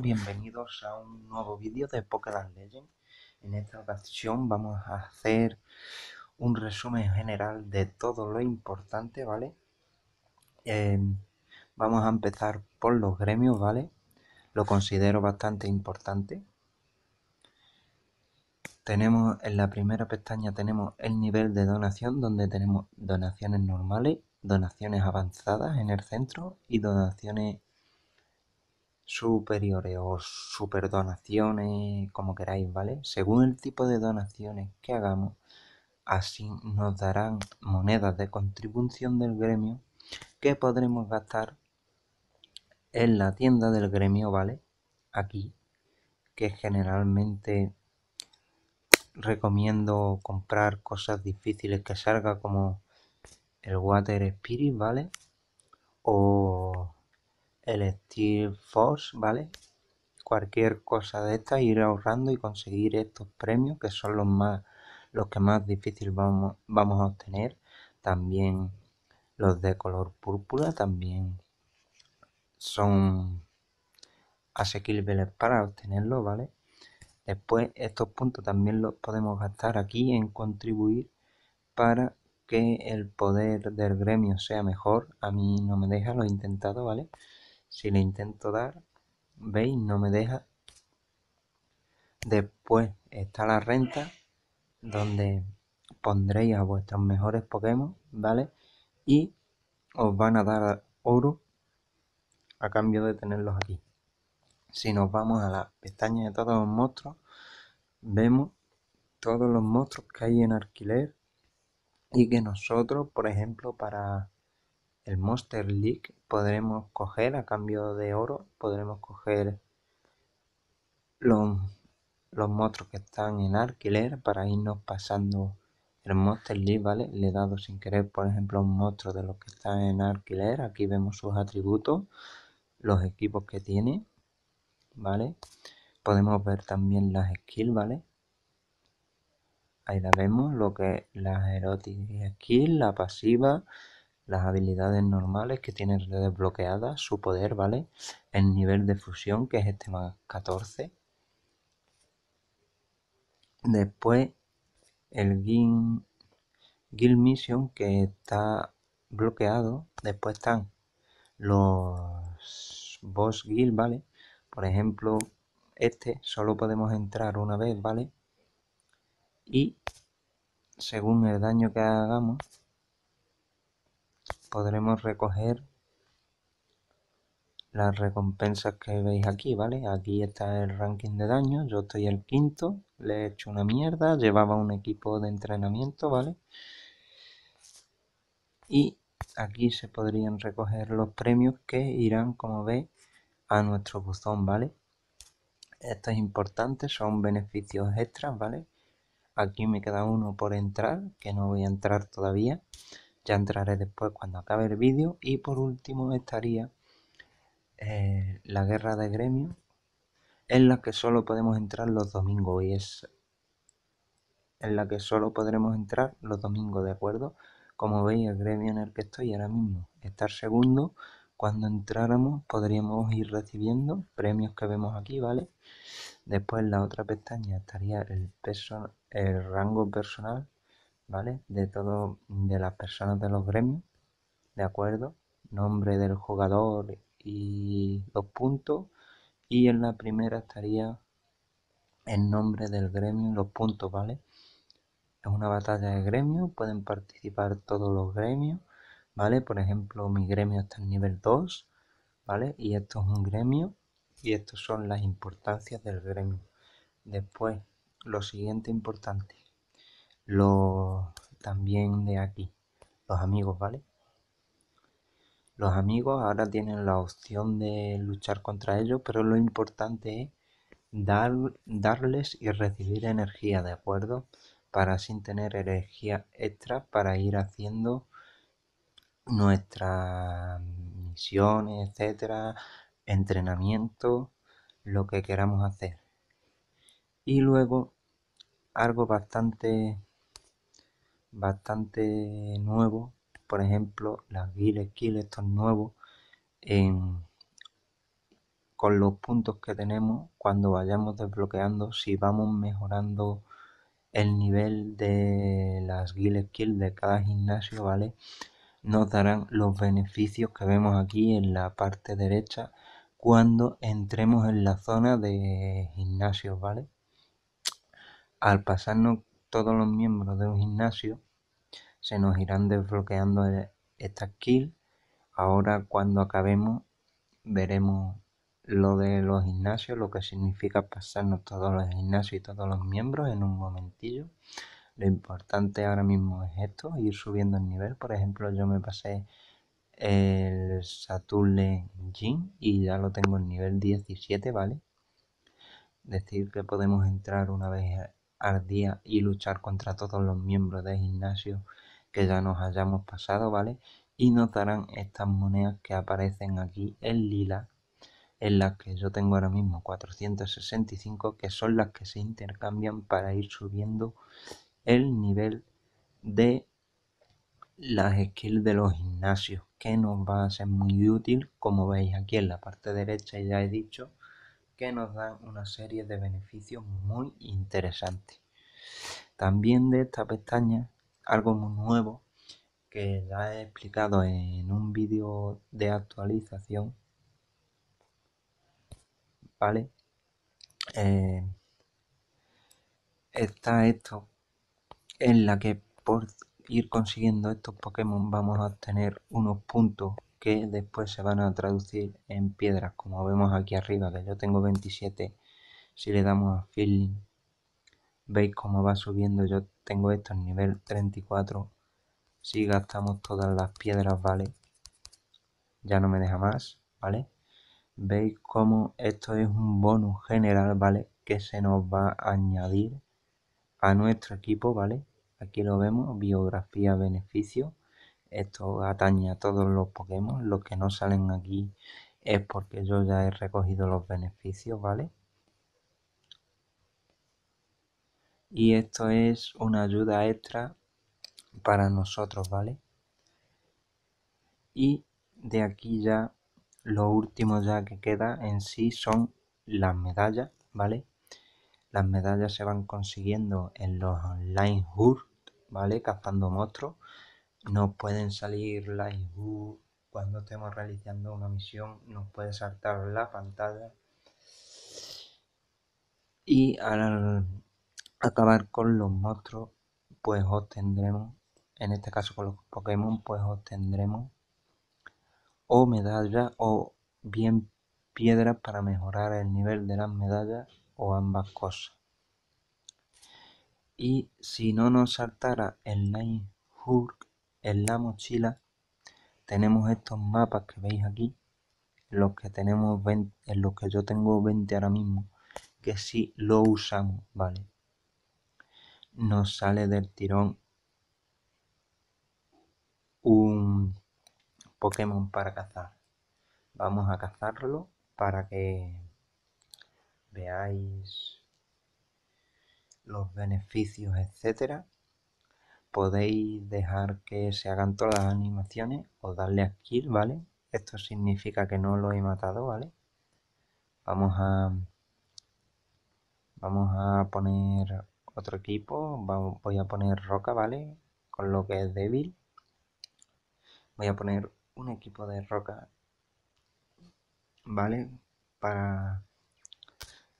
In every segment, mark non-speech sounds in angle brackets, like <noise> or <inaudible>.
bienvenidos a un nuevo vídeo de Pokémon Legends. En esta ocasión vamos a hacer un resumen general de todo lo importante, ¿vale? Em, vamos a empezar por los gremios, ¿vale? Lo considero bastante importante. Tenemos en la primera pestaña tenemos el nivel de donación, donde tenemos donaciones normales, donaciones avanzadas en el centro y donaciones superiores o superdonaciones, como queráis, ¿vale? Según el tipo de donaciones que hagamos, así nos darán monedas de contribución del gremio que podremos gastar en la tienda del gremio, ¿vale? Aquí, que generalmente recomiendo comprar cosas difíciles que salga como el Water Spirit, ¿vale? O el Steel Force, ¿vale? Cualquier cosa de esta, ir ahorrando y conseguir estos premios que son los más los que más difícil vamos, vamos a obtener. También los de color púrpura también son asequibles para obtenerlo, ¿vale? Después estos puntos también los podemos gastar aquí en contribuir para que el poder del gremio sea mejor. A mí no me deja, lo intentado, ¿vale? Si le intento dar, veis, no me deja. Después está la renta, donde pondréis a vuestros mejores Pokémon, ¿vale? Y os van a dar oro a cambio de tenerlos aquí. Si nos vamos a la pestaña de todos los monstruos, vemos todos los monstruos que hay en alquiler y que nosotros, por ejemplo, para el Monster League podremos coger, a cambio de oro, podremos coger los, monstruos que están en alquiler para irnos pasando el Monster League, ¿vale? Le he dado sin querer, por ejemplo, un monstruo de los que están en alquiler. Aquí vemos sus atributos, los equipos que tiene, ¿vale? Podemos ver también las skills, ¿vale? Ahí la vemos, lo que la erotic aquí la pasiva, las habilidades normales que tiene desbloqueadas, su poder, ¿vale? El nivel de fusión, que es este más 14. Después, el Guild, Guild Mission, que está bloqueado. Después están los Boss Guild, ¿vale? Por ejemplo, este solo podemos entrar una vez, ¿vale? Y según el daño que hagamos, podremos recoger las recompensas que veis aquí, ¿vale? Aquí está el ranking de daño, yo estoy el quinto, le he hecho una mierda, llevaba un equipo de entrenamiento, ¿vale? Y aquí se podrían recoger los premios que irán, como veis, a nuestro buzón, ¿vale? Esto es importante, son beneficios extras, ¿vale? Aquí me queda uno por entrar, que no voy a entrar todavía ya entraré después cuando acabe el vídeo y por último estaría eh, la guerra de gremio en la que solo podemos entrar los domingos y es en la que solo podremos entrar los domingos, ¿de acuerdo? Como veis, el gremio en el que estoy ahora mismo, estar segundo, cuando entráramos podríamos ir recibiendo premios que vemos aquí, ¿vale? Después en la otra pestaña estaría el, el rango personal ¿vale? De todo, de las personas de los gremios, ¿de acuerdo? Nombre del jugador y los puntos. Y en la primera estaría el nombre del gremio y los puntos, ¿vale? Es una batalla de gremios, pueden participar todos los gremios, ¿vale? Por ejemplo, mi gremio está en nivel 2, ¿vale? Y esto es un gremio y estas son las importancias del gremio. Después, lo siguiente importante, los también de aquí, los amigos, ¿vale? Los amigos ahora tienen la opción de luchar contra ellos, pero lo importante es dar, darles y recibir energía, ¿de acuerdo? Para sin tener energía extra para ir haciendo nuestras misiones, etcétera, entrenamiento, lo que queramos hacer. Y luego, algo bastante bastante nuevo, por ejemplo, las guild Kill, estos nuevos, con los puntos que tenemos, cuando vayamos desbloqueando, si vamos mejorando el nivel de las guild Kill de cada gimnasio, ¿vale? Nos darán los beneficios que vemos aquí en la parte derecha cuando entremos en la zona de gimnasios, ¿vale? Al pasarnos todos los miembros de un gimnasio se nos irán desbloqueando e-, esta skill. Ahora cuando acabemos veremos lo de los gimnasios, lo que significa pasarnos todos los gimnasios y todos los miembros en un momentillo. Lo importante ahora mismo es esto, ir subiendo el nivel. Por ejemplo, yo me pasé el Saturne Gym y ya lo tengo en nivel 17, ¿vale? Decir que podemos entrar una vez ardía y luchar contra todos los miembros de gimnasio que ya nos hayamos pasado, ¿vale? Y nos darán estas monedas que aparecen aquí en lila, en las que yo tengo ahora mismo 465, que son las que se intercambian para ir subiendo el nivel de las skills de los gimnasios, que nos va a ser muy útil, como veis aquí en la parte derecha ya he dicho, que nos dan una serie de beneficios muy interesantes. También de esta pestaña, algo muy nuevo que ya he explicado en un vídeo de actualización, ¿vale? Eh, está esto en la que por ir consiguiendo estos Pokémon vamos a obtener unos puntos que después se van a traducir en piedras, como vemos aquí arriba, que yo tengo 27. Si le damos a Feeling, veis cómo va subiendo. Yo tengo esto en nivel 34. Si gastamos todas las piedras, ¿vale? Ya no me deja más, ¿vale? Veis cómo esto es un bonus general, ¿vale? Que se nos va a añadir a nuestro equipo, ¿vale? Aquí lo vemos, biografía, beneficio esto atañe a todos los Pokémon. Los que no salen aquí es porque yo ya he recogido los beneficios, ¿vale? Y esto es una ayuda extra para nosotros, ¿vale? Y de aquí ya lo último ya que queda en sí son las medallas, ¿vale? Las medallas se van consiguiendo en los online hurt, ¿vale? Cazando monstruos. No pueden salir la cuando estemos realizando una misión, nos puede saltar la pantalla. Y al acabar con los monstruos, pues obtendremos, en este caso con los Pokémon, pues obtendremos o medallas o bien piedras para mejorar el nivel de las medallas o ambas cosas. Y si no nos saltara el nine Hook en la mochila tenemos estos mapas que veis aquí, los que, tenemos en los que yo tengo 20 ahora mismo, que si lo usamos, ¿vale? Nos sale del tirón un Pokémon para cazar. Vamos a cazarlo para que veáis los beneficios, etcétera podéis dejar que se hagan todas las animaciones o darle a kill, ¿vale? Esto significa que no lo he matado, ¿vale? Vamos a, vamos a poner otro equipo, voy a poner roca, ¿vale? Con lo que es débil. Voy a poner un equipo de roca, ¿vale? Para...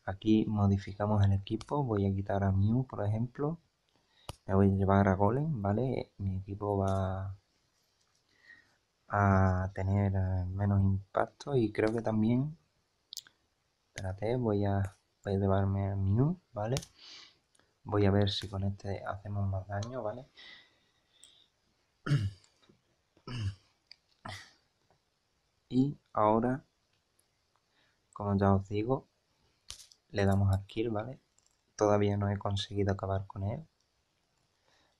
Aquí modificamos el equipo, voy a quitar a Mew, por ejemplo me voy a llevar a Golem, ¿vale? Mi equipo va a tener eh, menos impacto y creo que también... Espérate, voy a, voy a llevarme a Mew, ¿vale? Voy a ver si con este hacemos más daño, ¿vale? <clears throat> y ahora, como ya os digo, le damos a kill, ¿vale? Todavía no he conseguido acabar con él.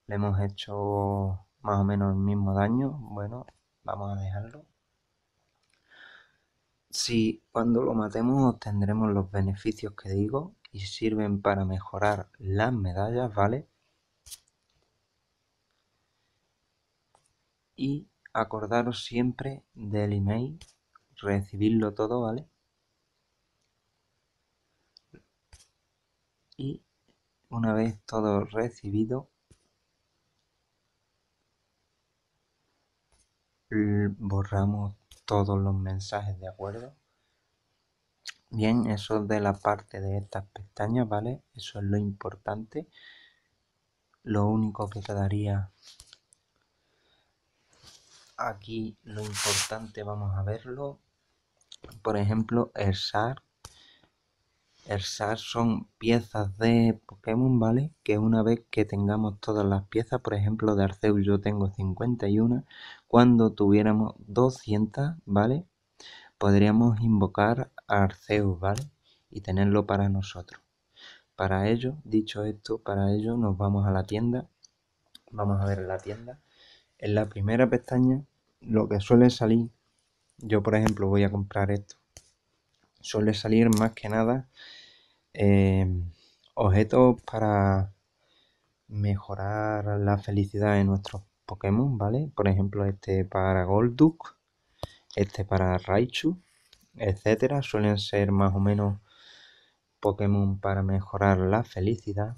Le hemos hecho más o menos el mismo daño. Bueno, vamos a dejarlo. Si cuando lo matemos obtendremos los beneficios que digo y sirven para mejorar las medallas, ¿vale? Y acordaros siempre del email, recibirlo todo, ¿vale? Y una vez todo recibido, Mm, borramos todos los mensajes, ¿de acuerdo? Bien, eso de la parte de estas pestañas, ¿vale? Eso es lo importante. Lo único que quedaría aquí, lo importante, vamos a verlo. Por ejemplo, el SAR, el SAR son piezas de Pokémon, ¿vale? Que una vez que tengamos todas las piezas, por ejemplo, de Arceus yo tengo 51, cuando tuviéramos 200, ¿vale? Podríamos invocar a Arceus, ¿vale? Y tenerlo para nosotros. Para ello, dicho esto, para ello nos vamos a la tienda. Vamos a ver la tienda. En la primera pestaña, lo que suele salir, yo por ejemplo voy a comprar esto. Suele salir más que nada Em, objetos para mejorar la felicidad de nuestros Pokémon, ¿vale? Por ejemplo, este para Golduck, este para Raichu, etcétera. Suelen ser más o menos Pokémon para mejorar la felicidad.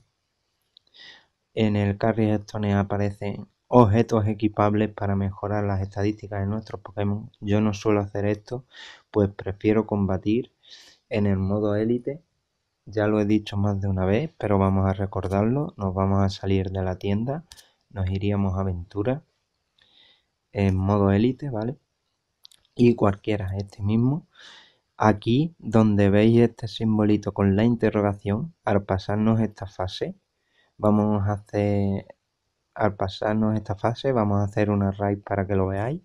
En el Carry Stone aparecen objetos equipables para mejorar las estadísticas de nuestros Pokémon. Yo no suelo hacer esto, pues prefiero combatir en el modo élite ya lo he dicho más de una vez, pero vamos a recordarlo. Nos vamos a salir de la tienda, nos iríamos a aventura en modo élite, ¿vale? Y cualquiera, este mismo. Aquí donde veis este simbolito con la interrogación, al pasarnos esta fase, vamos a hacer, al pasarnos esta fase, vamos a hacer una raid para que lo veáis.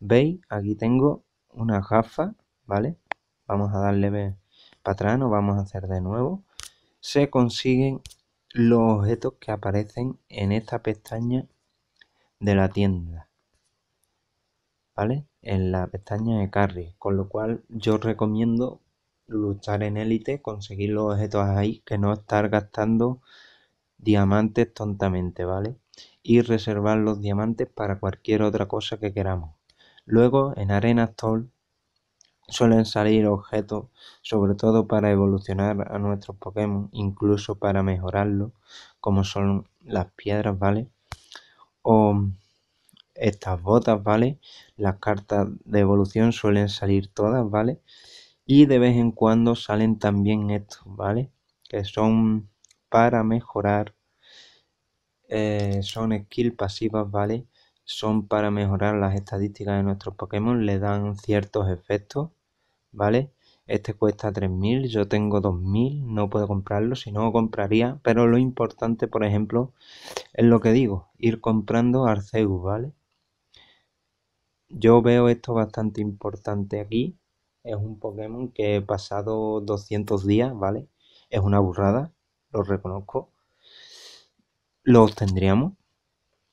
¿Veis? Aquí tengo una gafa, ¿vale? Vamos a darle para atrás, vamos a hacer de nuevo, se consiguen los objetos que aparecen en esta pestaña de la tienda. ¿Vale? En la pestaña de carry, con lo cual yo recomiendo luchar en élite, conseguir los objetos ahí, que no estar gastando diamantes tontamente, ¿vale? Y reservar los diamantes para cualquier otra cosa que queramos. Luego en Arena Toll. Suelen salir objetos sobre todo para evolucionar a nuestros Pokémon, incluso para mejorarlo como son las piedras, ¿vale? O estas botas, ¿vale? Las cartas de evolución suelen salir todas, ¿vale? Y de vez en cuando salen también estos, ¿vale? Que son para mejorar. Eh, son skill pasivas, ¿vale? Son para mejorar las estadísticas de nuestros Pokémon. Le dan ciertos efectos ¿vale? Este cuesta 3.000, yo tengo 2.000, no puedo comprarlo, si no compraría, pero lo importante, por ejemplo, es lo que digo, ir comprando Arceus, ¿vale? Yo veo esto bastante importante aquí, es un Pokémon que he pasado 200 días, ¿vale? Es una burrada, lo reconozco, lo obtendríamos,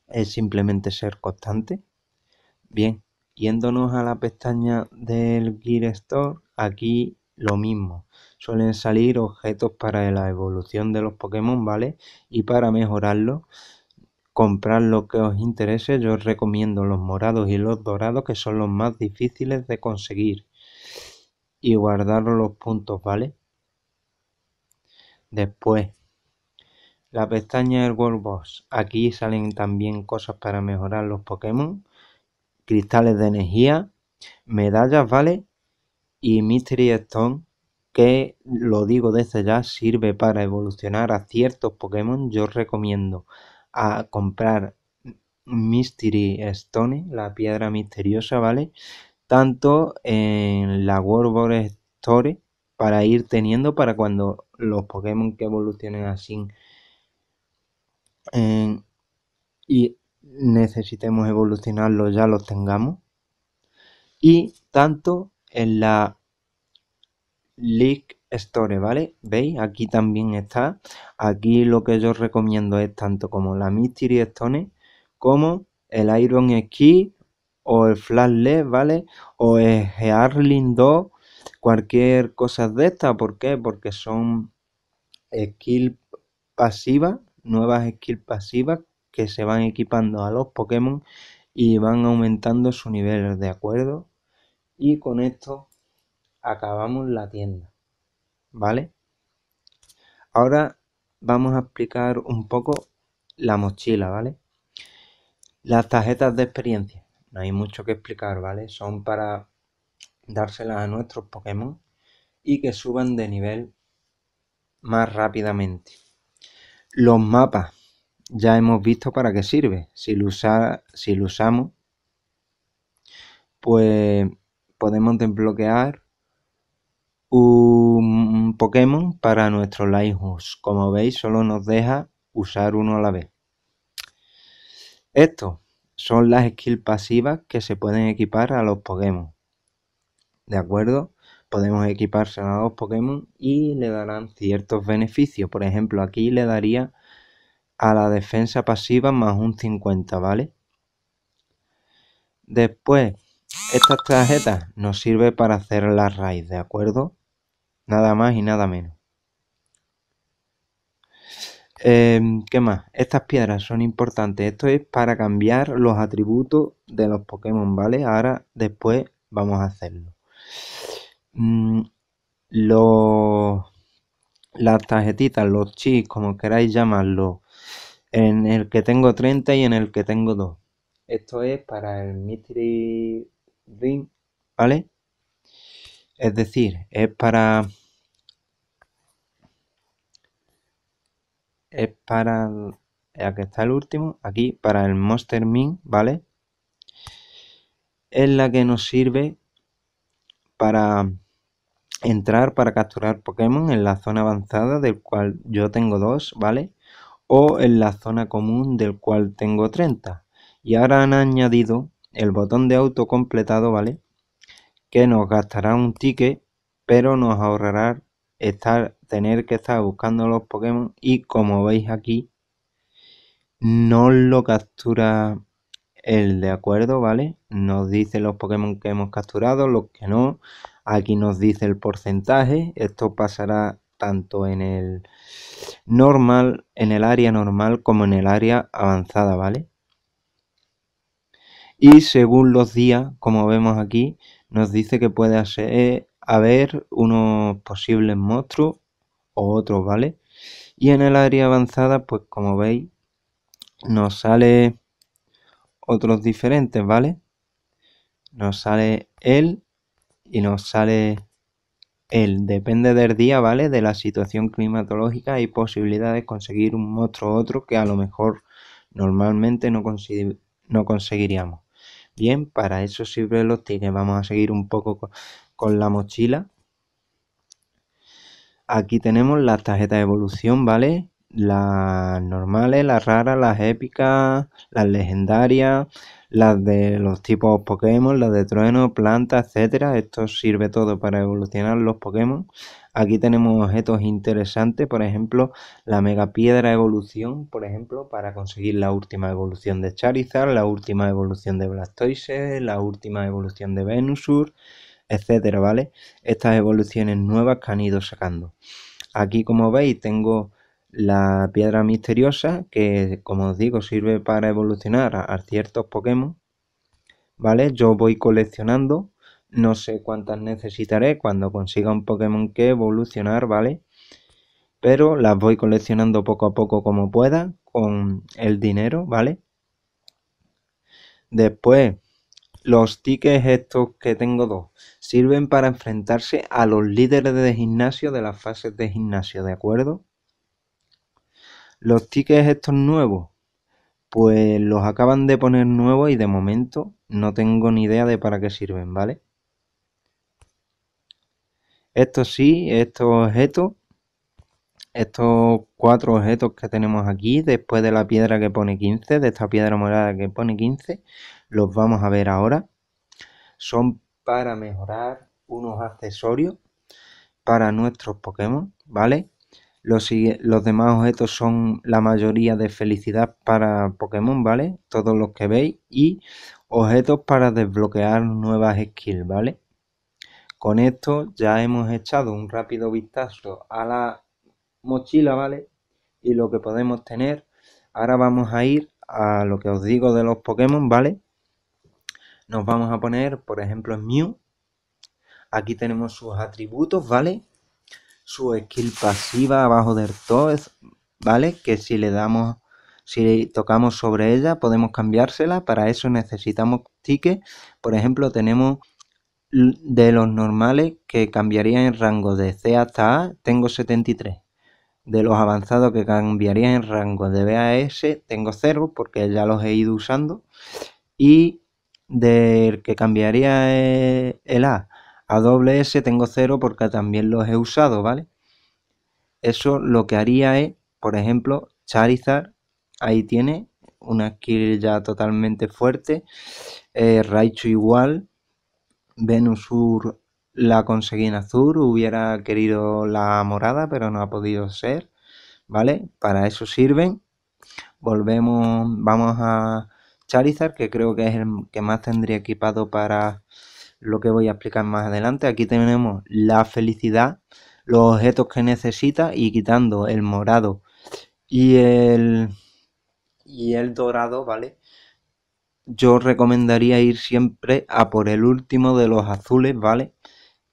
es simplemente ser constante. Bien, Yéndonos a la pestaña del Gear Store, aquí lo mismo. Suelen salir objetos para la evolución de los Pokémon, ¿vale? Y para mejorarlos, comprar lo que os interese. Yo os recomiendo los morados y los dorados, que son los más difíciles de conseguir. Y guardar los puntos, ¿vale? Después, la pestaña del World Boss. Aquí salen también cosas para mejorar los Pokémon cristales de energía, medallas, ¿vale? Y Mystery Stone, que lo digo desde ya, sirve para evolucionar a ciertos Pokémon. Yo recomiendo a comprar Mystery Stone, la piedra misteriosa, ¿vale? Tanto en la World Store para ir teniendo para cuando los Pokémon que evolucionen así. y necesitemos evolucionarlo ya los tengamos. Y tanto en la League Store, ¿vale? ¿Veis? Aquí también está. Aquí lo que yo recomiendo es tanto como la Mystery Stone, como el Iron Key o el Flash le ¿vale? O el Gearling 2, cualquier cosa de esta. ¿Por qué? Porque son skills pasivas, nuevas skills pasivas que se van equipando a los Pokémon y van aumentando su nivel, ¿de acuerdo? Y con esto acabamos la tienda, ¿vale? Ahora vamos a explicar un poco la mochila, ¿vale? Las tarjetas de experiencia, no hay mucho que explicar, ¿vale? Son para dárselas a nuestros Pokémon y que suban de nivel más rápidamente. Los mapas, ya hemos visto para qué sirve. Si lo, usamos, pues podemos desbloquear un Pokémon para nuestro Lighthouse. Como veis, solo nos deja usar uno a la vez. Esto son las skills pasivas que se pueden equipar a los Pokémon. ¿De acuerdo? Podemos equiparse a los Pokémon y le darán ciertos beneficios. Por ejemplo, aquí le daría a la defensa pasiva más un 50, ¿vale? Después, estas tarjetas nos sirve para hacer la raíz, ¿de acuerdo? Nada más y nada menos. Em, ¿Qué más? Estas piedras son importantes. Esto es para cambiar los atributos de los Pokémon, ¿vale? Ahora, después, vamos a hacerlo. Mm, los, las tarjetitas, los chips, como queráis llamarlo, en el que tengo 30 y en el que tengo 2. Esto es para el Mystery Ring, ¿vale? Es decir, es para... Es para... Aquí está el último, aquí, para el Monster Min, ¿vale? Es la que nos sirve para entrar, para capturar Pokémon en la zona avanzada, del cual yo tengo dos, ¿vale? o en la zona común del cual tengo 30. Y ahora han añadido el botón de auto completado, ¿vale? Que nos gastará un ticket, pero nos ahorrará estar, tener que estar buscando los Pokémon. Y como veis aquí, no lo captura el de acuerdo, ¿vale? Nos dice los Pokémon que hemos capturado, los que no. Aquí nos dice el porcentaje. Esto pasará tanto en el normal, en el área normal como en el área avanzada, ¿vale? Y según los días, como vemos aquí, nos dice que puede haber unos posibles monstruos o otros, ¿vale? Y en el área avanzada, pues como veis, nos sale otros diferentes, ¿vale? Nos sale él y nos sale el depende del día, ¿vale? De la situación climatológica y posibilidad de conseguir un monstruo u otro que a lo mejor normalmente no, conseguiríamos. Bien, para eso sirven los tigres. Vamos a seguir un poco con, con la mochila. Aquí tenemos las tarjetas de evolución, ¿vale? Las normales, las raras, las épicas, las legendarias, las de los tipos Pokémon, las de trueno, planta, etcétera. Esto sirve todo para evolucionar los Pokémon. Aquí tenemos objetos interesantes, por ejemplo, la mega piedra evolución, por ejemplo, para conseguir la última evolución de Charizard, la última evolución de Blastoise, la última evolución de Venusur, etcétera, ¿vale? Estas evoluciones nuevas que han ido sacando. Aquí, como veis, tengo la piedra misteriosa, que como os digo sirve para evolucionar a, ciertos Pokémon, ¿vale? Yo voy coleccionando, no sé cuántas necesitaré cuando consiga un Pokémon que evolucionar, ¿vale? Pero las voy coleccionando poco a poco como pueda, con el dinero, ¿vale? Después, los tickets estos que tengo dos sirven para enfrentarse a los líderes de gimnasio de las fases de gimnasio, ¿de acuerdo? Los tickets estos nuevos, pues los acaban de poner nuevos y de momento no tengo ni idea de para qué sirven, ¿vale? Estos sí, estos objetos, estos cuatro objetos que tenemos aquí, después de la piedra que pone 15, de esta piedra morada que pone 15, los vamos a ver ahora. Son para mejorar unos accesorios para nuestros Pokémon, ¿vale? Los, demás objetos son la mayoría de felicidad para Pokémon, ¿vale? Todos los que veis. Y objetos para desbloquear nuevas skills, ¿vale? Con esto ya hemos echado un rápido vistazo a la mochila, ¿vale? Y lo que podemos tener. Ahora vamos a ir a lo que os digo de los Pokémon, ¿vale? Nos vamos a poner, por ejemplo, en Mew. Aquí tenemos sus atributos, ¿vale? su skill pasiva abajo del todo, ¿vale? Que si le damos, si tocamos sobre ella, podemos cambiársela. Para eso necesitamos tickets. Por ejemplo, tenemos de los normales que cambiaría en rango de C hasta A, tengo 73. De los avanzados que cambiaría en rango de B a S, tengo 0 porque ya los he ido usando. Y del que cambiaría eh, el A a doble S tengo cero porque también los he usado, ¿vale? Eso lo que haría es, por ejemplo, Charizard, ahí tiene una skill ya totalmente fuerte. Eh, Raichu igual. Venusur la conseguí en azul, hubiera querido la morada, pero no ha podido ser. ¿Vale? Para eso sirven. Volvemos, vamos a Charizard, que creo que es el que más tendría equipado para lo que voy a explicar más adelante. Aquí tenemos la felicidad, los objetos que necesita y quitando el morado y el, y el dorado, ¿vale? Yo recomendaría ir siempre a por el último de los azules, ¿vale?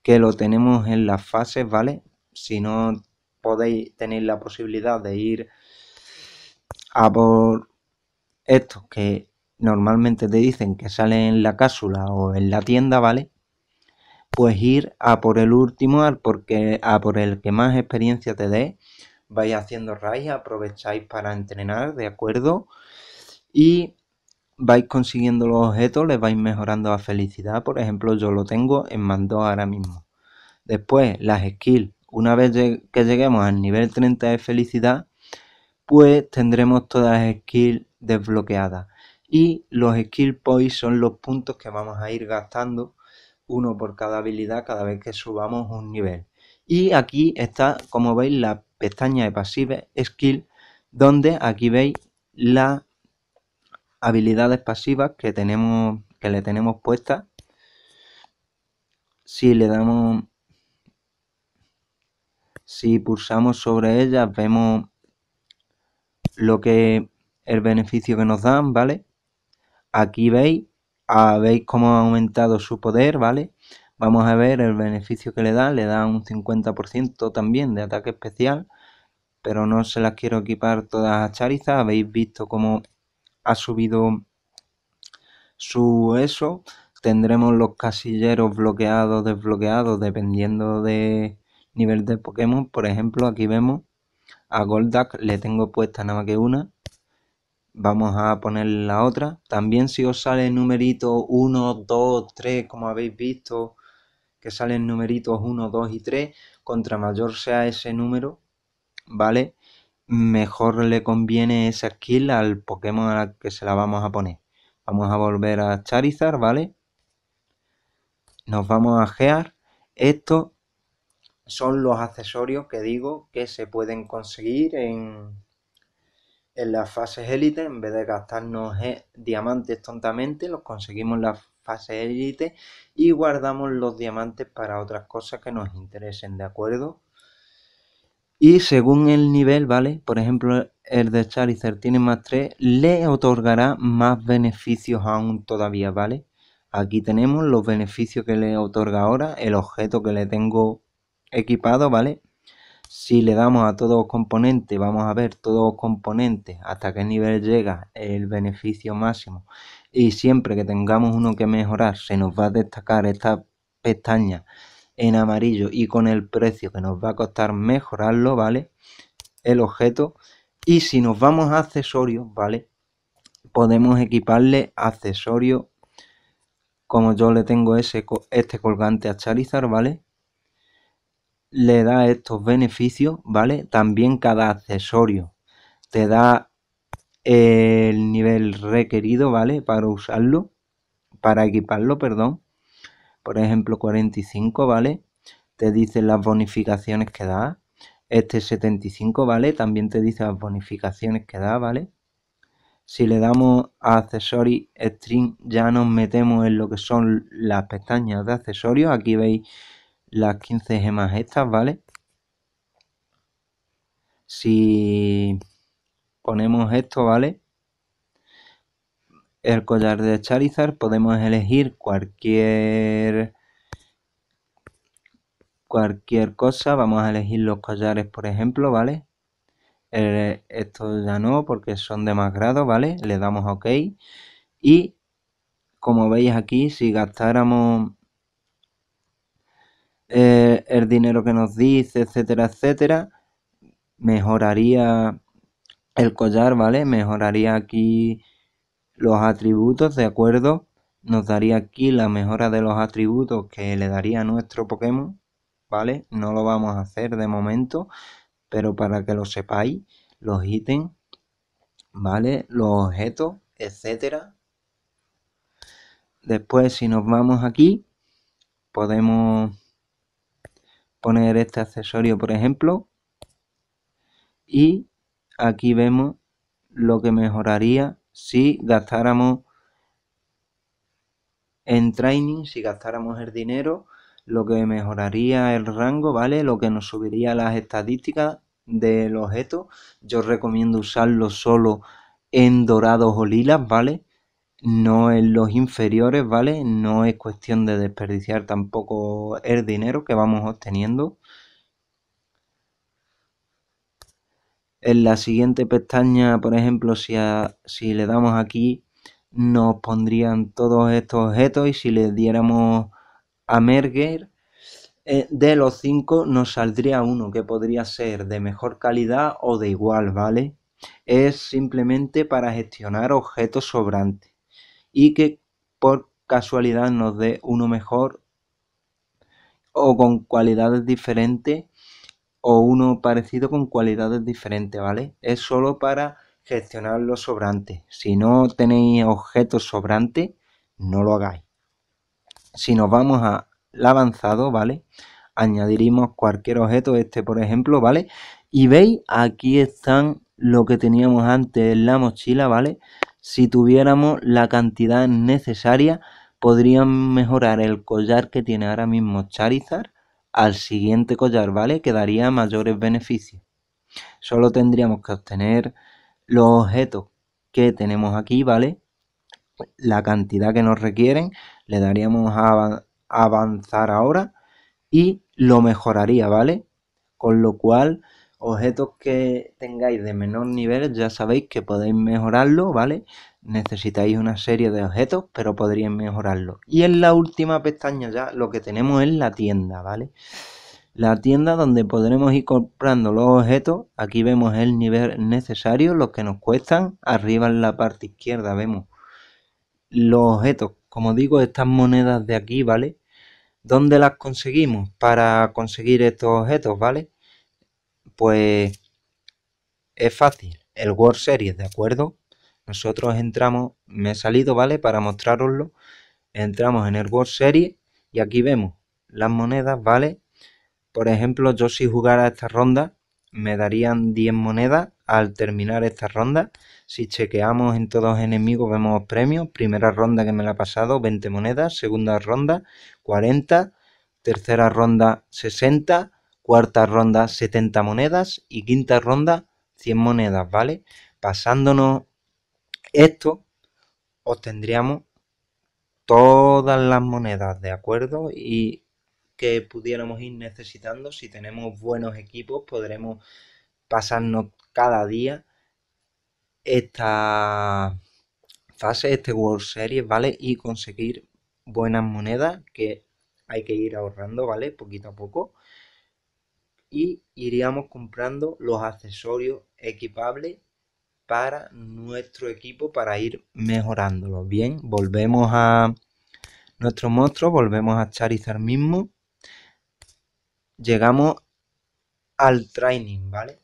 Que lo tenemos en las fases, ¿vale? Si no podéis, tenéis la posibilidad de ir a por esto. que normalmente te dicen que sale en la cápsula o en la tienda, ¿vale? Pues ir a por el último, a, porque, a por el que más experiencia te dé. Vais haciendo raíz, aprovecháis para entrenar, ¿de acuerdo? Y vais consiguiendo los objetos, les vais mejorando la felicidad. Por ejemplo, yo lo tengo en mando ahora mismo. Después, las skills. Una vez que lleguemos al nivel 30 de felicidad, pues tendremos todas las skills desbloqueadas. Y los skill points son los puntos que vamos a ir gastando, uno por cada habilidad, cada vez que subamos un nivel. Y aquí está, como veis, la pestaña de pasives, skill, donde aquí veis las habilidades pasivas que, tenemos, que le tenemos puestas. Si le damos si pulsamos sobre ellas vemos lo que el beneficio que nos dan, ¿vale? Aquí veis, veis cómo ha aumentado su poder, ¿vale? Vamos a ver el beneficio que le da, le da un 50% también de ataque especial, pero no se las quiero equipar todas a Charizard, habéis visto cómo ha subido su eso, tendremos los casilleros bloqueados, desbloqueados, dependiendo de nivel de Pokémon, por ejemplo, aquí vemos a Golduck, le tengo puesta nada más que una, Vamos a poner la otra. También si os sale numerito 1, 2, 3, como habéis visto, que salen numeritos 1, 2 y 3, contra mayor sea ese número, ¿vale? Mejor le conviene esa skill al Pokémon a la que se la vamos a poner. Vamos a volver a Charizard, ¿vale? Nos vamos a Gear. Estos son los accesorios que digo que se pueden conseguir en, en las fases élite, en vez de gastarnos eh, diamantes tontamente, los conseguimos en las fases élite y guardamos los diamantes para otras cosas que nos interesen, ¿de acuerdo? Y según el nivel, ¿vale? Por ejemplo, el de Charizard tiene más 3, le otorgará más beneficios aún todavía, ¿vale? Aquí tenemos los beneficios que le otorga ahora, el objeto que le tengo equipado, ¿vale? Si le damos a todos los componentes, vamos a ver todos los componentes hasta qué nivel llega el beneficio máximo. Y siempre que tengamos uno que mejorar, se nos va a destacar esta pestaña en amarillo y con el precio que nos va a costar mejorarlo, ¿vale? El objeto. Y si nos vamos a accesorios, ¿vale? Podemos equiparle accesorios como yo le tengo ese, este colgante a Charizard, ¿vale? le da estos beneficios, ¿vale? También cada accesorio te da el nivel requerido, ¿vale? Para usarlo, para equiparlo, perdón. Por ejemplo, 45, ¿vale? Te dice las bonificaciones que da. Este 75, ¿vale? También te dice las bonificaciones que da, ¿vale? Si le damos a accesorios string, ya nos metemos en lo que son las pestañas de accesorios. Aquí veis las 15 gemas estas, ¿vale? Si ponemos esto, ¿vale? El collar de Charizard podemos elegir cualquier cualquier cosa, vamos a elegir los collares, por ejemplo, ¿vale? esto ya no, porque son de más grado, ¿vale? Le damos OK. Y como veis aquí, si gastáramos eh, el dinero que nos dice, etcétera, etcétera, mejoraría el collar, ¿vale? Mejoraría aquí los atributos, ¿de acuerdo? Nos daría aquí la mejora de los atributos que le daría a nuestro Pokémon, ¿vale? No lo vamos a hacer de momento, pero para que lo sepáis, los ítems, ¿vale? Los objetos, etcétera. Después, si nos vamos aquí, podemos poner este accesorio por ejemplo y aquí vemos lo que mejoraría si gastáramos en training, si gastáramos el dinero, lo que mejoraría el rango, ¿vale? Lo que nos subiría las estadísticas del objeto. Yo recomiendo usarlo solo en dorados o lilas, ¿vale? no en los inferiores, ¿vale? No es cuestión de desperdiciar tampoco el dinero que vamos obteniendo. En la siguiente pestaña, por ejemplo, si, si le damos aquí, nos pondrían todos estos objetos y si le diéramos a Merger, eh, de los 5 nos saldría uno que podría ser de mejor calidad o de igual, ¿vale? Es simplemente para gestionar objetos sobrantes y que por casualidad nos dé uno mejor o con cualidades diferentes o uno parecido con cualidades diferentes, ¿vale? Es solo para gestionar los sobrantes. Si no tenéis objetos sobrantes, no lo hagáis. Si nos vamos al avanzado, ¿vale? Añadiríamos cualquier objeto, este por ejemplo, ¿vale? Y veis, aquí están lo que teníamos antes en la mochila, ¿vale? Si tuviéramos la cantidad necesaria, podríamos mejorar el collar que tiene ahora mismo Charizard al siguiente collar, ¿vale? Que daría mayores beneficios. Solo tendríamos que obtener los objetos que tenemos aquí, ¿vale? La cantidad que nos requieren, le daríamos a avanzar ahora y lo mejoraría, ¿vale? Con lo cual Objetos que tengáis de menor nivel ya sabéis que podéis mejorarlo, ¿vale? Necesitáis una serie de objetos, pero podríais mejorarlo. Y en la última pestaña ya lo que tenemos es la tienda, ¿vale? La tienda donde podremos ir comprando los objetos. Aquí vemos el nivel necesario, los que nos cuestan. Arriba en la parte izquierda vemos los objetos. Como digo, estas monedas de aquí, ¿vale? ¿Dónde las conseguimos para conseguir estos objetos, ¿vale? Pues es fácil, el World Series, ¿de acuerdo? Nosotros entramos, me he salido, ¿vale? Para mostraroslo, entramos en el World Series y aquí vemos las monedas, ¿vale? Por ejemplo, yo si jugara esta ronda, me darían 10 monedas al terminar esta ronda. Si chequeamos en todos enemigos vemos premios. Primera ronda que me la ha pasado, 20 monedas. Segunda ronda, 40. Tercera ronda, 60 cuarta ronda 70 monedas y quinta ronda 100 monedas, ¿vale? Pasándonos esto, obtendríamos todas las monedas, ¿de acuerdo? Y que pudiéramos ir necesitando, si tenemos buenos equipos, podremos pasarnos cada día esta fase, este World Series, ¿vale? Y conseguir buenas monedas que hay que ir ahorrando, ¿vale? Poquito a poco y iríamos comprando los accesorios equipables para nuestro equipo para ir mejorándolo. Bien, volvemos a nuestro monstruo, volvemos a Charizard mismo. Llegamos al training, ¿vale?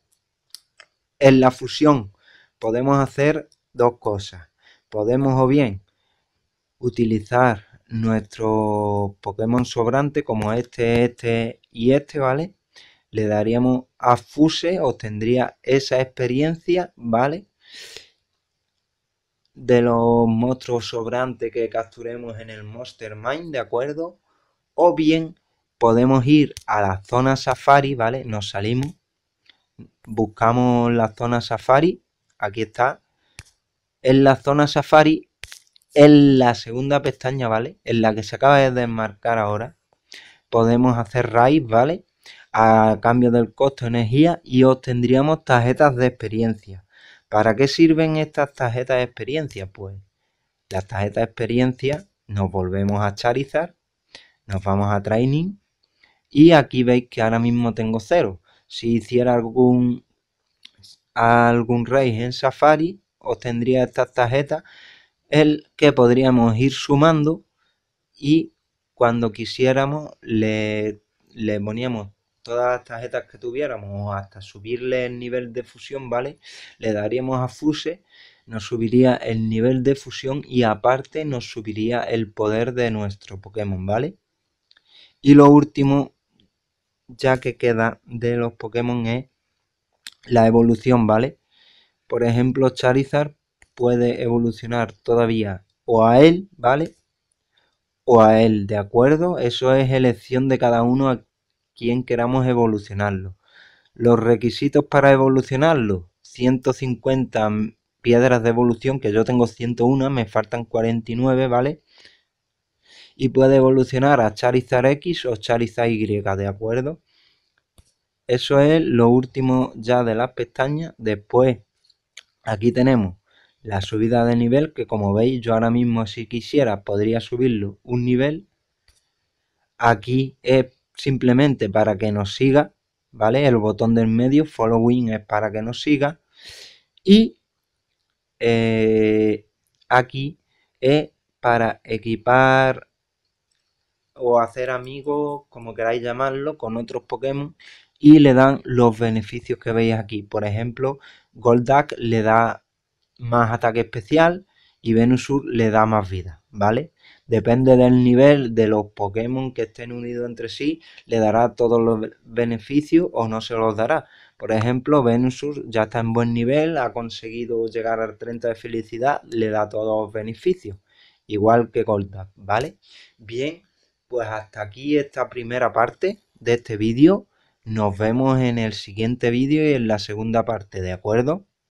En la fusión podemos hacer dos cosas. Podemos o bien utilizar nuestro Pokémon sobrante como este, este y este, ¿vale? le daríamos a fuse, obtendría esa experiencia, ¿vale? De los monstruos sobrantes que capturemos en el Monster Mine, ¿de acuerdo? O bien podemos ir a la zona Safari, ¿vale? Nos salimos, buscamos la zona Safari, aquí está. En la zona Safari, en la segunda pestaña, ¿vale? En la que se acaba de desmarcar ahora, podemos hacer raíz, ¿vale? a cambio del costo de energía y obtendríamos tarjetas de experiencia. ¿Para qué sirven estas tarjetas de experiencia? Pues las tarjetas de experiencia nos volvemos a charizar nos vamos a Training y aquí veis que ahora mismo tengo cero. Si hiciera algún, algún raid en Safari, obtendría estas tarjetas, el que podríamos ir sumando y cuando quisiéramos le, le poníamos todas las tarjetas que tuviéramos hasta subirle el nivel de fusión, ¿vale? Le daríamos a Fuse, nos subiría el nivel de fusión y aparte nos subiría el poder de nuestro Pokémon, ¿vale? Y lo último, ya que queda de los Pokémon es la evolución, ¿vale? Por ejemplo, Charizard puede evolucionar todavía o a él, ¿vale? O a él, ¿de acuerdo? Eso es elección de cada uno quien queramos evolucionarlo. Los requisitos para evolucionarlo, 150 piedras de evolución, que yo tengo 101, me faltan 49, ¿vale? Y puede evolucionar a Charizard X o Charizard Y, ¿de acuerdo? Eso es lo último ya de las pestañas. Después, aquí tenemos la subida de nivel, que como veis, yo ahora mismo si quisiera podría subirlo un nivel. Aquí es simplemente para que nos siga, ¿vale? El botón del medio, following, es para que nos siga. Y eh, aquí es para equipar o hacer amigos, como queráis llamarlo, con otros Pokémon y le dan los beneficios que veis aquí. Por ejemplo, Golduck le da más ataque especial y Venusur le da más vida, ¿vale? Depende del nivel de los Pokémon que estén unidos entre sí, le dará todos los beneficios o no se los dará. Por ejemplo, Venus ya está en buen nivel, ha conseguido llegar al 30 de felicidad, le da todos los beneficios. Igual que Golda, ¿vale? Bien, pues hasta aquí esta primera parte de este vídeo. Nos vemos en el siguiente vídeo y en la segunda parte, ¿de acuerdo?